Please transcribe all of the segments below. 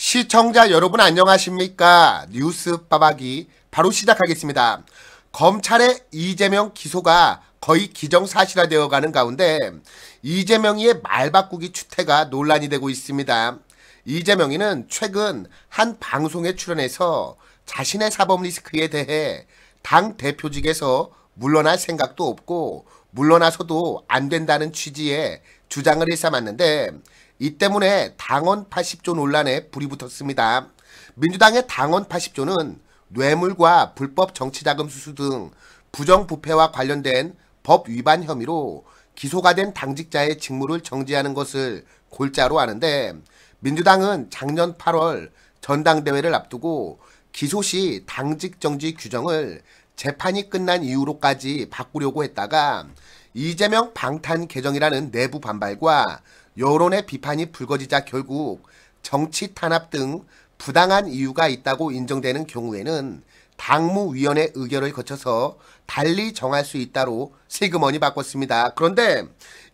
시청자 여러분 안녕하십니까 뉴스 빠박이 바로 시작하겠습니다 검찰의 이재명 기소가 거의 기정사실화되어 가는 가운데 이재명이의 말 바꾸기 추태가 논란이 되고 있습니다 이재명이는 최근 한 방송에 출연해서 자신의 사법 리스크에 대해 당 대표직에서 물러날 생각도 없고 물러나서도 안 된다는 취지의 주장을 일삼았는데 이 때문에 당원 80조 논란에 불이 붙었습니다. 민주당의 당원 80조는 뇌물과 불법 정치자금 수수 등 부정부패와 관련된 법 위반 혐의로 기소가 된 당직자의 직무를 정지하는 것을 골자로 하는데 민주당은 작년 8월 전당대회를 앞두고 기소 시 당직 정지 규정을 재판이 끝난 이후로까지 바꾸려고 했다가 이재명 방탄 개정이라는 내부 반발과 여론의 비판이 불거지자 결국 정치 탄압 등 부당한 이유가 있다고 인정되는 경우에는 당무위원회 의결을 거쳐서 달리 정할 수 있다로 세금원이 바꿨습니다. 그런데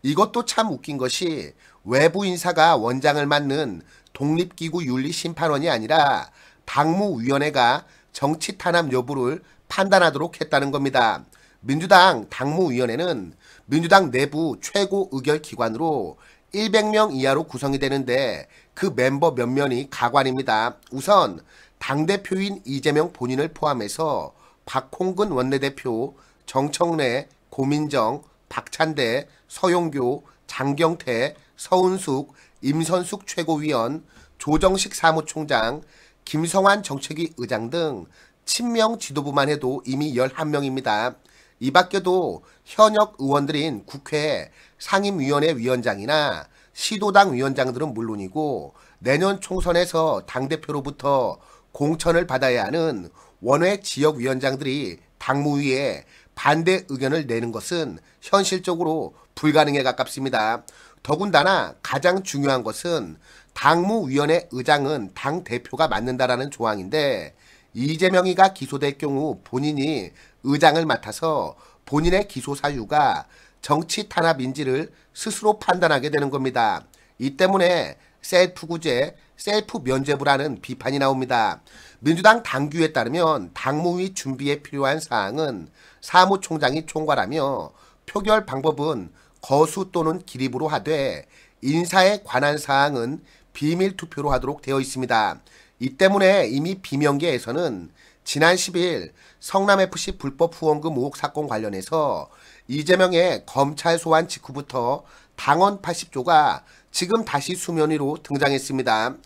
이것도 참 웃긴 것이 외부 인사가 원장을 맡는 독립기구 윤리심판원이 아니라 당무위원회가 정치 탄압 여부를 판단하도록 했다는 겁니다. 민주당 당무위원회는 민주당 내부 최고 의결 기관으로 100명 이하로 구성이 되는데 그 멤버 몇 명이 가관입니다. 우선 당대표인 이재명 본인을 포함해서 박홍근 원내대표, 정청래, 고민정, 박찬대, 서용교, 장경태, 서은숙, 임선숙 최고위원, 조정식 사무총장, 김성환 정책위 의장 등 친명 지도부만 해도 이미 11명입니다. 이 밖에도 현역 의원들인 국회 상임위원회 위원장이나 시도당 위원장들은 물론이고 내년 총선에서 당대표로부터 공천을 받아야 하는 원외 지역위원장들이 당무위에 반대 의견을 내는 것은 현실적으로 불가능에 가깝습니다. 더군다나 가장 중요한 것은 당무위원회 의장은 당대표가 맡는다라는 조항인데 이재명이가 기소될 경우 본인이 의장을 맡아서 본인의 기소 사유가 정치 탄압인지를 스스로 판단하게 되는 겁니다. 이 때문에 셀프 구제, 셀프 면죄부라는 비판이 나옵니다. 민주당 당규에 따르면 당무위 준비에 필요한 사항은 사무총장이 총괄하며 표결 방법은 거수 또는 기립으로 하되 인사에 관한 사항은 비밀 투표로 하도록 되어 있습니다. 이 때문에 이미 비명계에서는 지난 10일 성남FC 불법 후원금 의혹 사건 관련해서 이재명의 검찰 소환 직후부터 당원 80조가 지금 다시 수면 위로 등장했습니다.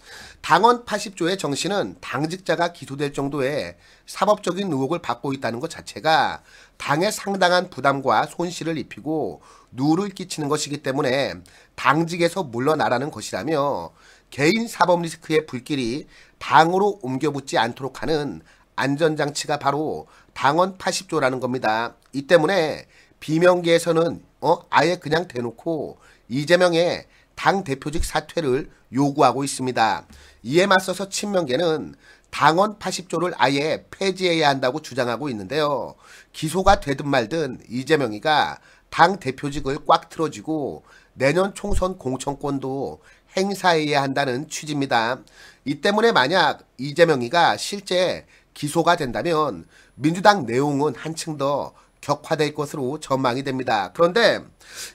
당원 80조의 정신은 당직자가 기소될 정도의 사법적인 의혹을 받고 있다는 것 자체가 당에 상당한 부담과 손실을 입히고 누를 끼치는 것이기 때문에 당직에서 물러나라는 것이라며 개인 사법 리스크의 불길이 당으로 옮겨붙지 않도록 하는 안전장치가 바로 당원 80조라는 겁니다. 이 때문에 비명계에서는 어? 아예 그냥 대놓고 이재명의 당 대표직 사퇴를 요구하고 있습니다. 이에 맞서서 친명계는 당원 80조를 아예 폐지해야 한다고 주장하고 있는데요. 기소가 되든 말든 이재명이가 당 대표직을 꽉 틀어지고 내년 총선 공천권도 행사해야 한다는 취지입니다. 이 때문에 만약 이재명이가 실제 기소가 된다면 민주당 내용은 한층 더 격화될 것으로 전망이 됩니다. 그런데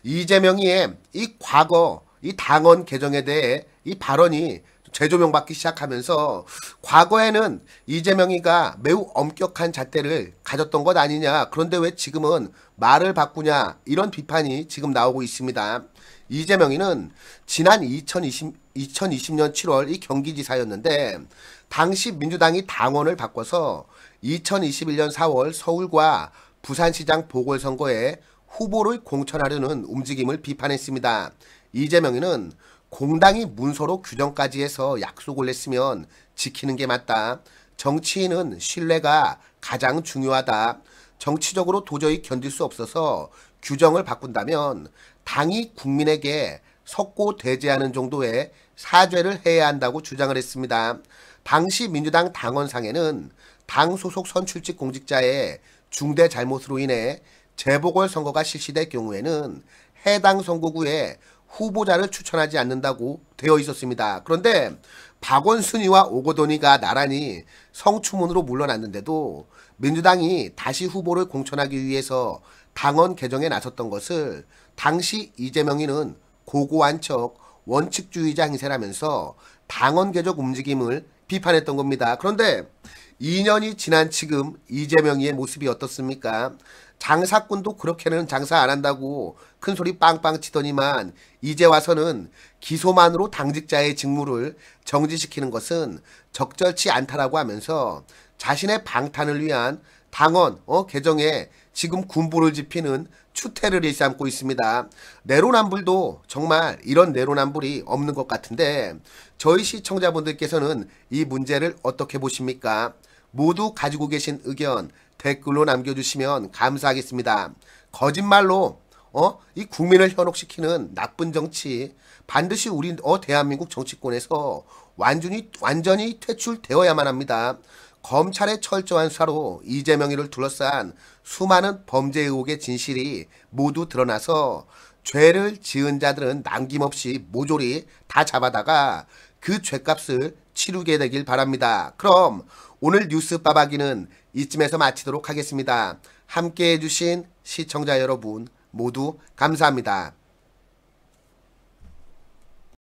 이재명이의 이 과거 이 당원 개정에 대해 이 발언이 재조명받기 시작하면서 과거에는 이재명이가 매우 엄격한 잣대를 가졌던 것 아니냐 그런데 왜 지금은 말을 바꾸냐 이런 비판이 지금 나오고 있습니다. 이재명이는 지난 2020, 2020년 7월 이 경기지사였는데 당시 민주당이 당원을 바꿔서 2021년 4월 서울과 부산시장 보궐선거에 후보를 공천하려는 움직임을 비판했습니다. 이재명이는 공당이 문서로 규정까지 해서 약속을 했으면 지키는 게 맞다. 정치인은 신뢰가 가장 중요하다. 정치적으로 도저히 견딜 수 없어서 규정을 바꾼다면 당이 국민에게 석고 대제하는 정도의 사죄를 해야 한다고 주장을 했습니다. 당시 민주당 당원상에는 당 소속 선출직 공직자의 중대 잘못으로 인해 재보궐선거가 실시될 경우에는 해당 선거구에 후보자를 추천하지 않는다고 되어 있었습니다. 그런데 박원순이와 오고도니가 나란히 성추문으로 물러났는데도 민주당이 다시 후보를 공천하기 위해서 당원 개정에 나섰던 것을 당시 이재명이는 고고한 척 원칙주의자 행세라면서 당원 개정 움직임을 비판했던 겁니다. 그런데 2년이 지난 지금 이재명의 모습이 어떻습니까? 장사꾼도 그렇게는 장사 안 한다고 큰 소리 빵빵 치더니만 이제 와서는 기소만으로 당직자의 직무를 정지시키는 것은 적절치 않다라고 하면서 자신의 방탄을 위한 당원 어, 개정에 지금 군부를 지피는 추태를 일삼고 있습니다. 내로남불도 정말 이런 내로남불이 없는 것 같은데 저희 시청자분들께서는 이 문제를 어떻게 보십니까? 모두 가지고 계신 의견 댓글로 남겨주시면 감사하겠습니다. 거짓말로 어? 이 국민을 현혹시키는 나쁜 정치 반드시 우리 어 대한민국 정치권에서 완전히 완전히 퇴출되어야만 합니다. 검찰의 철저한 수사로 이재명이를 둘러싼 수많은 범죄 의혹의 진실이 모두 드러나서 죄를 지은 자들은 남김없이 모조리 다 잡아다가 그 죄값을 치르게 되길 바랍니다. 그럼 오늘 뉴스 빠박이는 이쯤에서 마치도록 하겠습니다. 함께해 주신 시청자 여러분 모두 감사합니다.